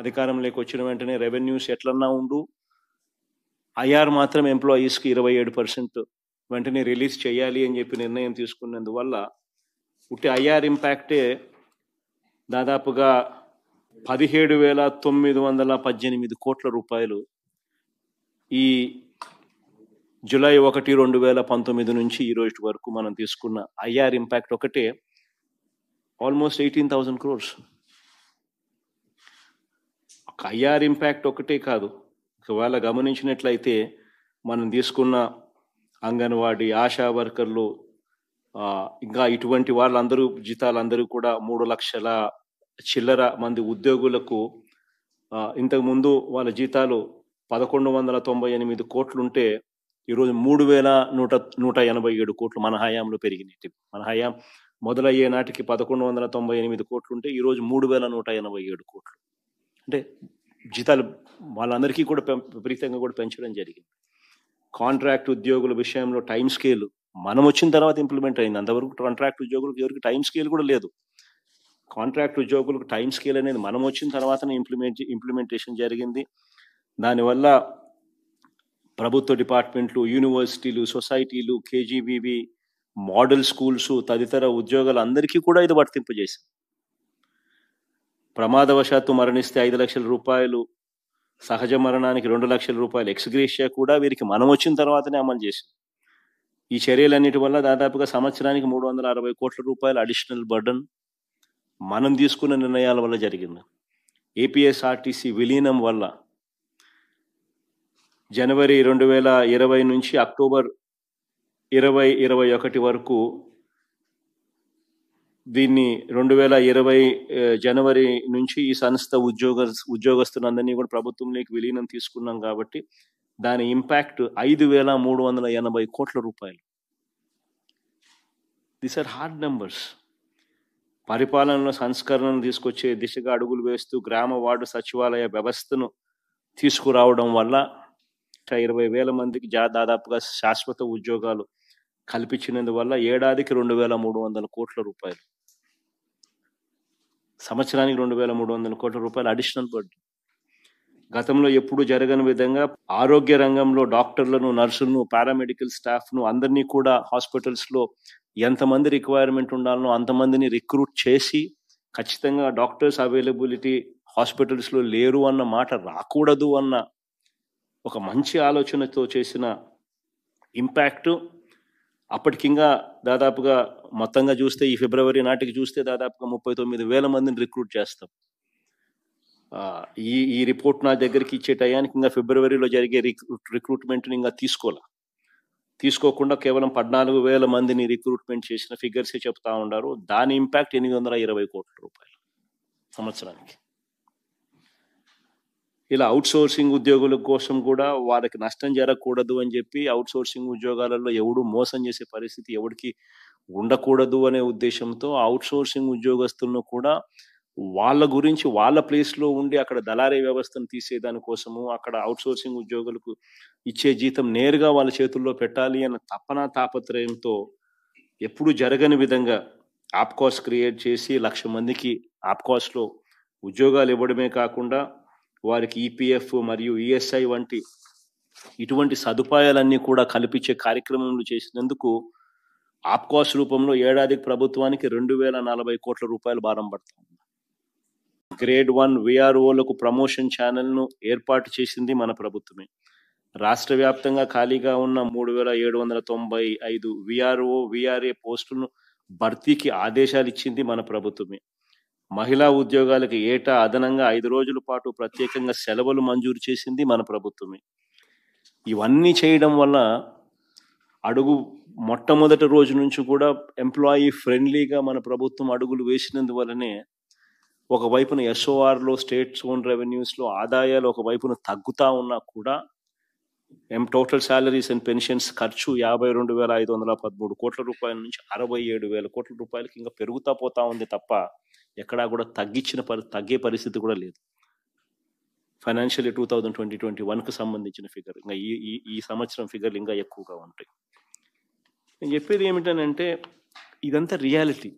అధికారంలోకి వచ్చిన వెంటనే రెవెన్యూస్ ఎట్లన్నా ఉండు ఐఆర్ మాత్రం ఎంప్లాయీస్కి ఇరవై ఏడు పర్సెంట్ వెంటనే రిలీజ్ చేయాలి అని చెప్పి నిర్ణయం తీసుకున్నందువల్ల ఉట్టి ఐఆర్ ఇంపాక్టే దాదాపుగా పదిహేడు వేల తొమ్మిది వందల పద్దెనిమిది కోట్ల రూపాయలు ఈ జూలై ఒకటి రెండు వేల పంతొమ్మిది నుంచి ఈరోజు వరకు మనం తీసుకున్న ఐఆర్ ఇంపాక్ట్ ఒకటే almost eighteen thousand crores IR impact ఒకటే కాదు ఒకవేళ గమనించినట్లయితే మనం తీసుకున్న అంగన్వాడీ ఆశా వర్కర్లు ఇంకా ఇటువంటి వాళ్ళందరూ జీతాలందరూ కూడా మూడు లక్షల చిల్లర మంది ఉద్యోగులకు ఇంతకుముందు వాళ్ళ జీతాలు పదకొండు వందల తొంభై ఎనిమిది కోట్లుంటే ఈరోజు మూడు వేల నూట నూట ఎనభై ఏడు కోట్లు మన హయాంలో పెరిగినట్టు మన హయాం మొదలయ్యే నాటికి పదకొండు వందల తొంభై ఎనిమిది కోట్లుంటే ఈరోజు మూడు వేల నూట ఎనభై ఏడు కోట్లు అంటే జీతాలు వాళ్ళందరికీ కూడా విపరీతంగా కూడా పెంచడం జరిగింది కాంట్రాక్ట్ ఉద్యోగుల విషయంలో టైం స్కేల్ మనం వచ్చిన తర్వాత ఇంప్లిమెంట్ అయింది అంతవరకు కాంట్రాక్ట్ ఉద్యోగులకు ఎవరికి టైం స్కేల్ కూడా లేదు కాంట్రాక్ట్ ఉద్యోగులకు టైం స్కేల్ అనేది మనం వచ్చిన తర్వాతనే ఇంప్లిమెంట్ ఇంప్లిమెంటేషన్ జరిగింది దానివల్ల ప్రభుత్వ డిపార్ట్మెంట్లు యూనివర్సిటీలు సొసైటీలు కేజీబీవి మోడల్ స్కూల్స్ తదితర ఉద్యోగాలు అందరికీ కూడా ఇది వర్తింపజేసింది ప్రమాదవశాత్తు మరణిస్తే ఐదు లక్షల రూపాయలు సహజ మరణానికి రెండు లక్షల రూపాయలు ఎక్స్గ్రేషియా కూడా వీరికి మనం వచ్చిన తర్వాతనే అమలు చేసింది ఈ చర్యలన్నిటి వల్ల దాదాపుగా సంవత్సరానికి మూడు వందల అరవై కోట్ల రూపాయల అడిషనల్ బర్డన్ మనం తీసుకున్న నిర్ణయాల వల్ల జరిగింది ఏపీఎస్ఆర్టీసీ విలీనం వల్ల జనవరి రెండు వేల ఇరవై నుంచి అక్టోబర్ ఇరవై ఇరవై ఒకటి వరకు దీన్ని రెండు వేల ఇరవై జనవరి నుంచి ఈ సంస్థ ఉద్యోగ ఉద్యోగస్తులందరినీ కూడా ప్రభుత్వంలోకి విలీనం తీసుకున్నాం కాబట్టి దాని ఇంపాక్ట్ ఐదు వేల మూడు వందల ఎనభై కోట్ల రూపాయలు దిస్ ఆర్ హార్డ్ నెంబర్స్ పరిపాలనలో సంస్కరణను తీసుకొచ్చే దిశగా అడుగులు వేస్తూ గ్రామ వార్డు సచివాలయ వ్యవస్థను తీసుకురావడం వల్ల ఇరవై వేల మందికి జా దాదాపుగా శాశ్వత ఉద్యోగాలు కల్పించినందువల్ల ఏడాదికి రెండు వేల మూడు వందల కోట్ల రూపాయలు సంవత్సరానికి రెండు వేల మూడు వందల కోట్ల రూపాయల అడిషనల్ బడ్జెట్ గతంలో ఎప్పుడు జరగని విధంగా ఆరోగ్య రంగంలో డాక్టర్లను నర్సులను పారామెడికల్ స్టాఫ్ను అందరినీ కూడా హాస్పిటల్స్లో ఎంతమంది రిక్వైర్మెంట్ ఉండాలనో అంతమందిని రిక్రూట్ చేసి ఖచ్చితంగా డాక్టర్స్ అవైలబిలిటీ హాస్పిటల్స్లో లేరు అన్న మాట రాకూడదు అన్న ఒక మంచి ఆలోచనతో చేసిన ఇంపాక్టు అప్పటికింకా దాదాపుగా మొత్తంగా చూస్తే ఈ ఫిబ్రవరి నాటికి చూస్తే దాదాపుగా ముప్పై తొమ్మిది వేల మందిని రిక్రూట్ చేస్తాం ఈ ఈ రిపోర్ట్ నా దగ్గరికి ఇచ్చే టయానికి ఇంకా ఫిబ్రవరిలో జరిగే రిక్రూట్ రిక్రూట్మెంట్ని ఇంకా తీసుకోలే తీసుకోకుండా కేవలం పద్నాలుగు వేల మందిని రిక్రూట్మెంట్ చేసిన ఫిగర్సే చెప్తా ఉన్నారు దాని ఇంపాక్ట్ ఎనిమిది వందల ఇరవై కోట్ల రూపాయలు సంవత్సరానికి ఇలా అవుట్సోర్సింగ్ ఉద్యోగుల కోసం కూడా వారికి నష్టం జరగకూడదు అని చెప్పి అవుట్సోర్సింగ్ ఉద్యోగాలలో ఎవడు మోసం చేసే పరిస్థితి ఎవరికి ఉండకూడదు అనే ఉద్దేశంతో అవుట్సోర్సింగ్ ఉద్యోగస్తులను కూడా వాళ్ళ గురించి వాళ్ళ ప్లేస్లో ఉండి అక్కడ దళారీ వ్యవస్థను తీసేదాని కోసము అక్కడ అవుట్సోర్సింగ్ ఉద్యోగులకు ఇచ్చే జీతం నేరుగా వాళ్ళ చేతుల్లో పెట్టాలి అన్న తపన తాపత్రయంతో ఎప్పుడు జరగని విధంగా ఆప్కాస్ క్రియేట్ చేసి లక్ష మందికి ఆప్కాస్లో ఉద్యోగాలు ఇవ్వడమే కాకుండా వారికి ఈపీఎఫ్ e మరియు ఈఎస్ఐ e వంటి ఇటువంటి సదుపాయాలన్నీ కూడా కల్పించే కార్యక్రమంలో చేసినందుకు ఆప్కాస్ రూపంలో ఏడాదికి ప్రభుత్వానికి రెండు వేల నలభై కోట్ల రూపాయలు భారం పడుతుంది గ్రేడ్ వన్ విఆర్ఓలకు ప్రమోషన్ ఛానల్ను ఏర్పాటు చేసింది మన ప్రభుత్వమే రాష్ట్ర వ్యాప్తంగా ఖాళీగా ఉన్న మూడు వేల ఏడు వందల తొంభై ఐదు విఆర్ఓ విఆర్ఏ పోస్టులను భర్తీకి ఆదేశాలు ఇచ్చింది మన ప్రభుత్వమే మహిళా ఉద్యోగాలకు ఏటా అదనంగా ఐదు రోజుల పాటు ప్రత్యేకంగా సెలవులు మంజూరు చేసింది మన ప్రభుత్వమే ఇవన్నీ చేయడం వల్ల అడుగు మొట్టమొదటి రోజు నుంచి కూడా ఎంప్లాయీ ఫ్రెండ్లీగా మన ప్రభుత్వం అడుగులు వేసినందువలనే ఒకవైపున ఎస్ఓఆర్లో స్టేట్ ఓన్ రెవెన్యూస్లో ఆదాయాలు ఒకవైపున తగ్గుతూ ఉన్నా కూడా ఎం టోటల్ శాలరీస్ అండ్ పెన్షన్స్ ఖర్చు యాభై రెండు వేల ఐదు వందల పదమూడు కోట్ల రూపాయల నుంచి అరవై ఏడు వేల కోట్ల రూపాయలకి ఇంకా పెరుగుతా పోతా ఉంది తప్ప ఎక్కడా కూడా తగ్గించిన పరి తగ్గే పరిస్థితి కూడా లేదు financial two thousand twenty twenty కు సంబంధించిన ఫిగర్ ఇంకా ఈ ఈ సంవత్సరం ఫిగర్లు ఇంకా ఎక్కువగా ఉంటాయి నేను చెప్పేది ఏమిటనంటే ఇదంతా రియాలిటీ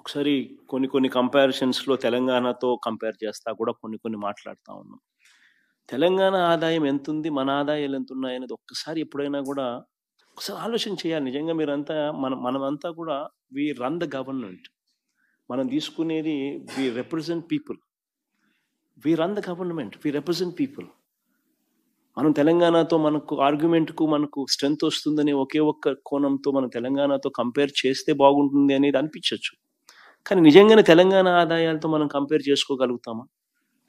ఒకసారి కొన్ని కొన్ని కంపారిజన్స్లో తెలంగాణతో కంపేర్ చేస్తా కూడా కొన్ని కొన్ని మాట్లాడుతూ ఉన్నాం తెలంగాణ ఆదాయం ఎంత ఉంది మన ఆదాయాలు ఎంత ఉన్నాయనేది ఒక్కసారి ఎప్పుడైనా కూడా ఒకసారి ఆలోచన చేయాలి నిజంగా మీరంతా మన మనమంతా కూడా వి రన్ ద గవర్నమెంట్ మనం తీసుకునేది we represent people we run the government we represent people మనం తెలంగాణతో మనకు ఆర్గ్యుమెంట్కు మనకు స్ట్రెంగ్త్ వస్తుందని ఒకే ఒక్క కోణంతో మనం తెలంగాణతో కంపేర్ చేస్తే బాగుంటుంది అనేది అనిపించవచ్చు కానీ నిజంగానే తెలంగాణ ఆదాయాలతో మనం కంపేర్ చేసుకోగలుగుతామా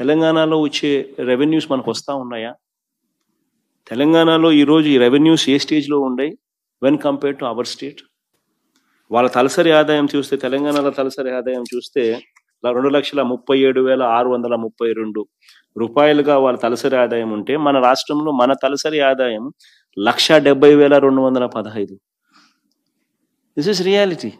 తెలంగాణలో వచ్చే రెవెన్యూస్ మనకు వస్తూ ఉన్నాయా తెలంగాణలో ఈరోజు ఈ రెవెన్యూస్ ఏ స్టేజ్లో ఉన్నాయి when compare to our state వాళ్ళ తలసరి ఆదాయం చూస్తే తెలంగాణలో తలసరి ఆదాయం చూస్తే రెండు లక్షల ముప్పై ఏడు వేల ఆరు వందల ముప్పై రెండు రూపాయలుగా వాళ్ళ తలసరి ఆదాయం ఉంటే మన రాష్ట్రంలో మన తలసరి ఆదాయం లక్ష డెబ్బై వేల రెండు వందల పదహైదు దిస్ ఇస్ రియాలిటీ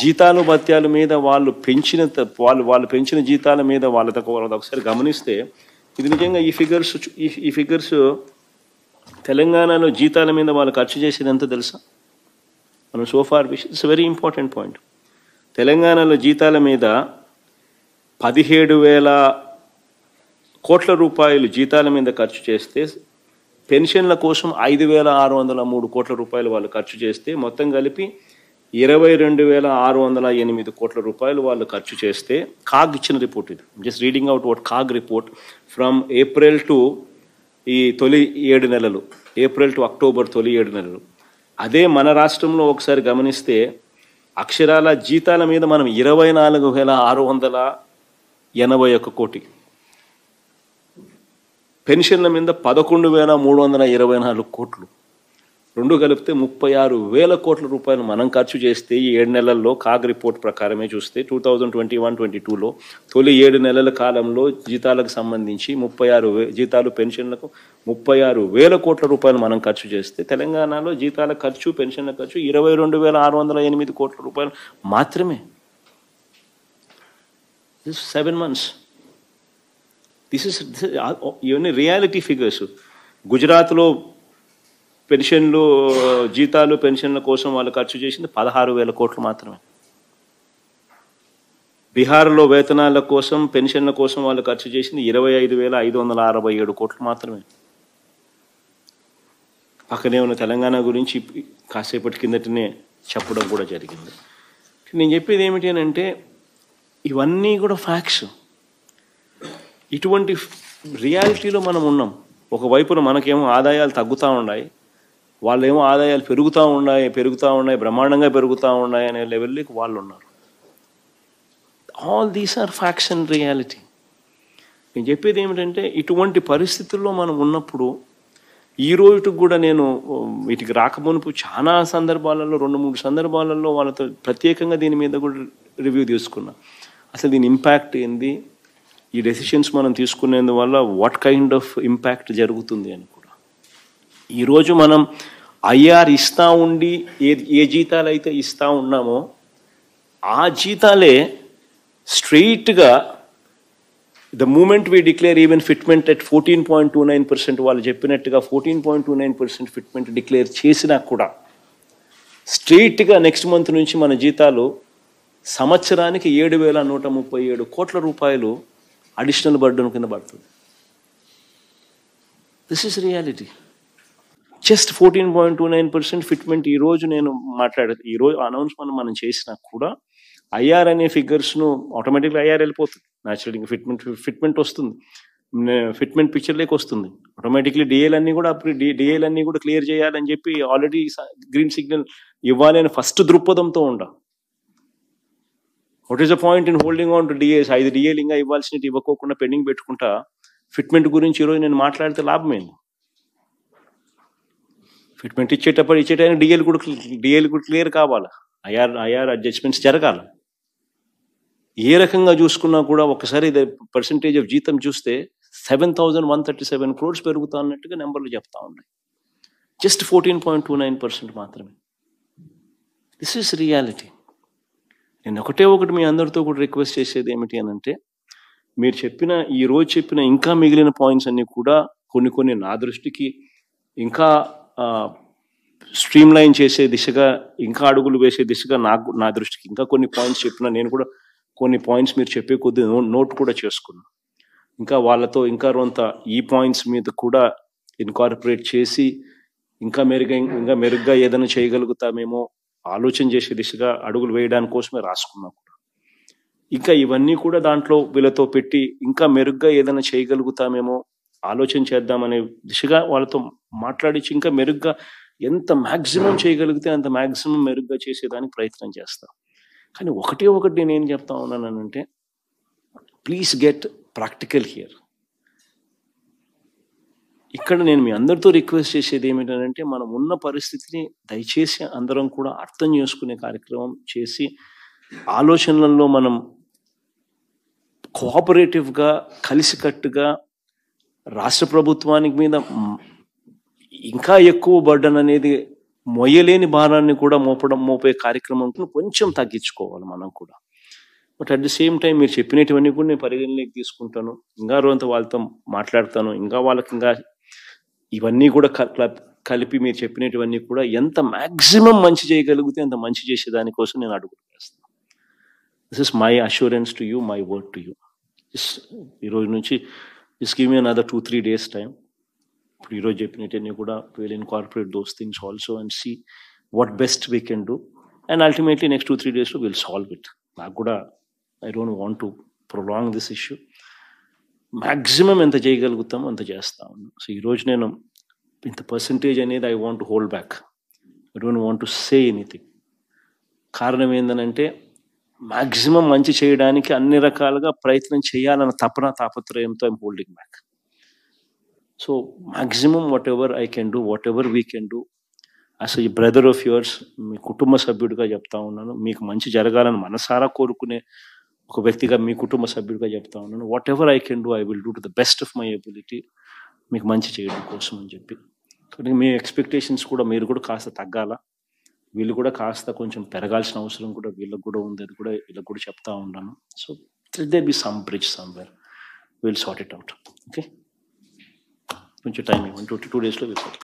జీతాలు భత్యాల మీద వాళ్ళు పెంచిన వాళ్ళు వాళ్ళు పెంచిన జీతాల మీద వాళ్ళ ఒకసారి గమనిస్తే ఇది నిజంగా ఈ ఫిగర్స్ ఈ ఫిగర్స్ తెలంగాణలో జీతాల మీద వాళ్ళు ఖర్చు చేసేది ఎంత తెలుసా మనం so far which it's very important point తెలంగాణలో జీతాల మీద పదిహేడు వేల కోట్ల రూపాయలు జీతాల మీద ఖర్చు చేస్తే పెన్షన్ల కోసం ఐదు వేల ఆరు వందల మూడు కోట్ల రూపాయలు వాళ్ళు ఖర్చు చేస్తే మొత్తం కలిపి ఇరవై రెండు వేల ఆరు వందల ఎనిమిది కోట్ల రూపాయలు వాళ్ళు ఖర్చు చేస్తే కాగ్ ఇచ్చిన రిపోర్ట్ ఇది just reading out what CAG report from April to ఈ తొలి ఏడు నెలలు ఏప్రిల్ టు అక్టోబర్ తొలి ఏడు నెలలు అదే మన రాష్ట్రంలో ఒకసారి గమనిస్తే అక్షరాల జీతాల మీద మనం ఇరవై నాలుగు వేల ఆరు వందల ఎనభై ఒక్క కోటి పెన్షన్ల మీద పదకొండు వేల మూడు వందల ఇరవై నాలుగు కోట్లు రెండు కలిపితే ముప్పై ఆరు వేల కోట్ల రూపాయలు మనం ఖర్చు చేస్తే ఈ ఏడు నెలల్లో కాగ్ రిపోర్ట్ ప్రకారమే చూస్తే two thousand twenty one twenty టూలో తొలి ఏడు నెలల కాలంలో జీతాలకు సంబంధించి ముప్పై ఆరు జీతాలు పెన్షన్లకు ముప్పై ఆరు వేల కోట్ల రూపాయలు మనం ఖర్చు చేస్తే తెలంగాణలో జీతాల ఖర్చు పెన్షన్ల ఖర్చు ఇరవై రెండు వేల ఆరు వందల ఎనిమిది కోట్ల రూపాయలు మాత్రమే సెవెన్ మంత్స్ దిస్ ఇస్ ఇవన్నీ రియాలిటీ ఫిగర్స్ గుజరాత్లో పెన్షన్లు జీతాలు పెన్షన్ల కోసం వాళ్ళు ఖర్చు చేసింది పదహారు వేల కోట్లు మాత్రమే బీహార్లో వేతనాల కోసం పెన్షన్ల కోసం వాళ్ళు ఖర్చు చేసింది ఇరవై ఐదు వేల ఐదు వందల అరవై ఏడు కోట్లు మాత్రమే పక్కనే ఉన్న తెలంగాణ గురించి కాసేపటి కిందటనే చెప్పడం కూడా జరిగింది నేను చెప్పేది ఏమిటి అని అంటే ఇవన్నీ కూడా ఫ్యాక్ట్స్ ఇటువంటి రియాలిటీలో మనం ఉన్నాం ఒకవైపున మనకేమో ఆదాయాలు తగ్గుతూ ఉన్నాయి వాళ్ళేమో ఆదాయాలు పెరుగుతూ ఉన్నాయి పెరుగుతూ ఉన్నాయి బ్రహ్మాండంగా పెరుగుతూ ఉన్నాయి అనే లెవెల్లోకి వాళ్ళు ఉన్నారు all these are facts and reality నేను చెప్పేది ఏమిటంటే ఇటువంటి పరిస్థితుల్లో మనం ఉన్నప్పుడు ఈ రోజుకి కూడా నేను వీటికి రాకమునుపు చాలా సందర్భాలలో రెండు మూడు సందర్భాలలో వాళ్ళతో ప్రత్యేకంగా దీని మీద కూడా రివ్యూ తీసుకున్నా అసలు దీని ఇంపాక్ట్ ఏంది ఈ డెసిషన్స్ మనం తీసుకునేందువల్ల వాట్ కైండ్ ఆఫ్ ఇంపాక్ట్ జరుగుతుంది అని కూడా ఈరోజు మనం ఐఆర్ ఇస్తా ఉండి ఏ ఏ జీతాలు అయితే ఇస్తా ఉన్నామో ఆ జీతాలే స్ట్రెయిట్గా the moment we declare even fitment at fourteen point two nine percent వాళ్ళు చెప్పినట్టుగా fourteen point two nine percent fitment declare చేసినా కూడా స్ట్రెయిట్గా నెక్స్ట్ మంత్ నుంచి మన జీతాలు సంవత్సరానికి ఏడు వేల నూట ముప్పై ఏడు కోట్ల రూపాయలు అడిషనల్ బర్డన్ కింద పడుతుంది this is reality just fourteen point two nine percent fitment ఈ రోజు నేను మాట్లాడే ఈ రోజు అనౌన్స్మెంట్ మనం చేసినా కూడా ఐఆర్ అనే ఫిగర్స్ ను ఆటోమేటిక్గా ఐఆర్ వెళ్ళిపోతుంది న్యాచురల్ ఇంకా ఫిట్మెంట్ ఫిట్మెంట్ వస్తుంది ఫిట్మెంట్ పిక్చర్ లేక వస్తుంది ఆటోమేటిక్లీ డిఏల్ అన్ని కూడా డిఏల్ అన్ని కూడా క్లియర్ చేయాలని చెప్పి ఆల్రెడీ గ్రీన్ సిగ్నల్ ఇవ్వాలి అని ఫస్ట్ దృక్పథంతో ఉండ what is a point in holding on to DAs ఐదు డిఏలు ఇంకా ఇవ్వాల్సినవి ఇవ్వకోకుండా పెండింగ్ పెట్టుకుంటా ఫిట్మెంట్ గురించి ఈరోజు నేను మాట్లాడితే లాభమేంది ఫిట్మెంట్ ఇచ్చేటప్పుడు ఇచ్చేటైనా డిఎల్ కూడా డిఎల్ కూడా క్లియర్ కావాలి ఐఆర్ ఐఆర్ అడ్జస్ట్మెంట్స్ జరగాలి ఏ రకంగా చూసుకున్నా కూడా ఒకసారి పర్సంటేజ్ ఆఫ్ జీతం చూస్తే seven thousand one thirty seven crores పెరుగుతా అన్నట్టుగా నెంబర్లు చెప్తా ఉన్నాయి just fourteen point two nine percent మాత్రమే దిస్ ఈస్ రియాలిటీ నేను ఒకటే ఒకటి మీ అందరితో కూడా రిక్వెస్ట్ చేసేది ఏమిటి అని అంటే మీరు చెప్పిన ఈ రోజు చెప్పిన ఇంకా మిగిలిన పాయింట్స్ అన్నీ కూడా కొన్ని కొన్ని నా దృష్టికి ఇంకా స్ట్రీమ్లైన్ చేసే దిశగా ఇంకా అడుగులు వేసే దిశగా నాకు నా దృష్టికి ఇంకా కొన్ని పాయింట్స్ చెప్పిన నేను కూడా కొన్ని పాయింట్స్ మీరు చెప్పే కొద్ది నోట్ కూడా చేసుకున్నా ఇంకా వాళ్ళతో ఇంకా కొంత ఈ పాయింట్స్ మీద కూడా ఇన్కార్పొరేట్ చేసి ఇంకా మెరుగై ఇంకా మెరుగ్గా ఏదైనా చేయగలుగుతామేమో ఆలోచన చేసే దిశగా అడుగులు వేయడానికి కోసమే రాసుకున్నా కూడా ఇంకా ఇవన్నీ కూడా దాంట్లో వీళ్ళతో పెట్టి ఇంకా మెరుగ్గా ఏదైనా చేయగలుగుతామేమో ఆలోచన చేద్దామనే దిశగా వాళ్ళతో మాట్లాడించి ఇంకా మెరుగ్గా ఎంత మ్యాక్సిమం చేయగలిగితే అంత మ్యాక్సిమం మెరుగ్గా చేసేదానికి ప్రయత్నం చేస్తాం కానీ ఒకటే ఒకటి నేను ఏం చెప్తా ఉన్నానంటే ప్లీజ్ గెట్ ప్రాక్టికల్ హియర్ ఇక్కడ నేను మీ అందరితో రిక్వెస్ట్ చేసేది ఏమిటంటే మనం ఉన్న పరిస్థితిని దయచేసి అందరం కూడా అర్థం చేసుకునే కార్యక్రమం చేసి ఆలోచనలలో మనం కోఆపరేటివ్గా కలిసికట్టుగా రాష్ట్ర ప్రభుత్వానికి మీద ఇంకా ఎక్కువ బర్డన్ అనేది మొయ్యలేని భారాన్ని కూడా మోపడం మోపే కార్యక్రమం కొంచెం తగ్గించుకోవాలి మనం కూడా but at the same time మీరు చెప్పినటువన్నీ కూడా నేను పరిగణలోకి తీసుకుంటాను ఇంకా రోజు వాళ్ళతో మాట్లాడతాను ఇంకా వాళ్ళకి ఇంకా ఇవన్నీ కూడా కలిపి మీరు చెప్పినటువన్నీ కూడా ఎంత మ్యాక్సిమం మంచి చేయగలిగితే అంత మంచి చేసే దానికోసం నేను అడుగులు వేస్తాను this is my assurance to you my word to you ఈరోజు నుంచి is give me other two three days time ఇప్పుడు ఈరోజు చెప్పినట్టన్నీ కూడా will incorporate those things also and see what best we can do and ultimately next two three డేస్లో will solve it నాకు కూడా I don't want to prolong this issue maximum ఎంత చేయగలుగుతామో అంత చేస్తా ఉన్నాను సో ఈరోజు నేను ఇంత పర్సంటేజ్ అనేది I want hold back I don't want to say anything కారణం ఏంటనంటే మ్యాక్సిమం మంచి చేయడానికి అన్ని రకాలుగా ప్రయత్నం చేయాలన్న తపన తాపత్రయంతో I'm holding back whatever I can do whatever we can do అసలు ఈ బ్రదర్ ఆఫ్ యువర్స్ మీ కుటుంబ సభ్యుడిగా చెప్తా ఉన్నాను మీకు మంచి జరగాలని మనసారా కోరుకునే ఒక వ్యక్తిగా మీ కుటుంబ సభ్యుడిగా చెప్తా ఉన్నాను whatever I can do I will do to the best of my ability మీకు మంచి చేయడం కోసం అని చెప్పి కానీ మీ ఎక్స్పెక్టేషన్స్ కూడా మీరు కూడా కాస్త తగ్గాల వీళ్ళు కూడా కాస్త కొంచెం పెరగాల్సిన అవసరం కూడా వీళ్ళకి కూడా ఉంది అది కూడా వీళ్ళకి కూడా చెప్తా ఉన్నాను so they be some bridge somewhere will sort it out okay కొంచెం టైం ఇవ్వండి టూ టూ డేస్లో వెళ్ళిపోతాం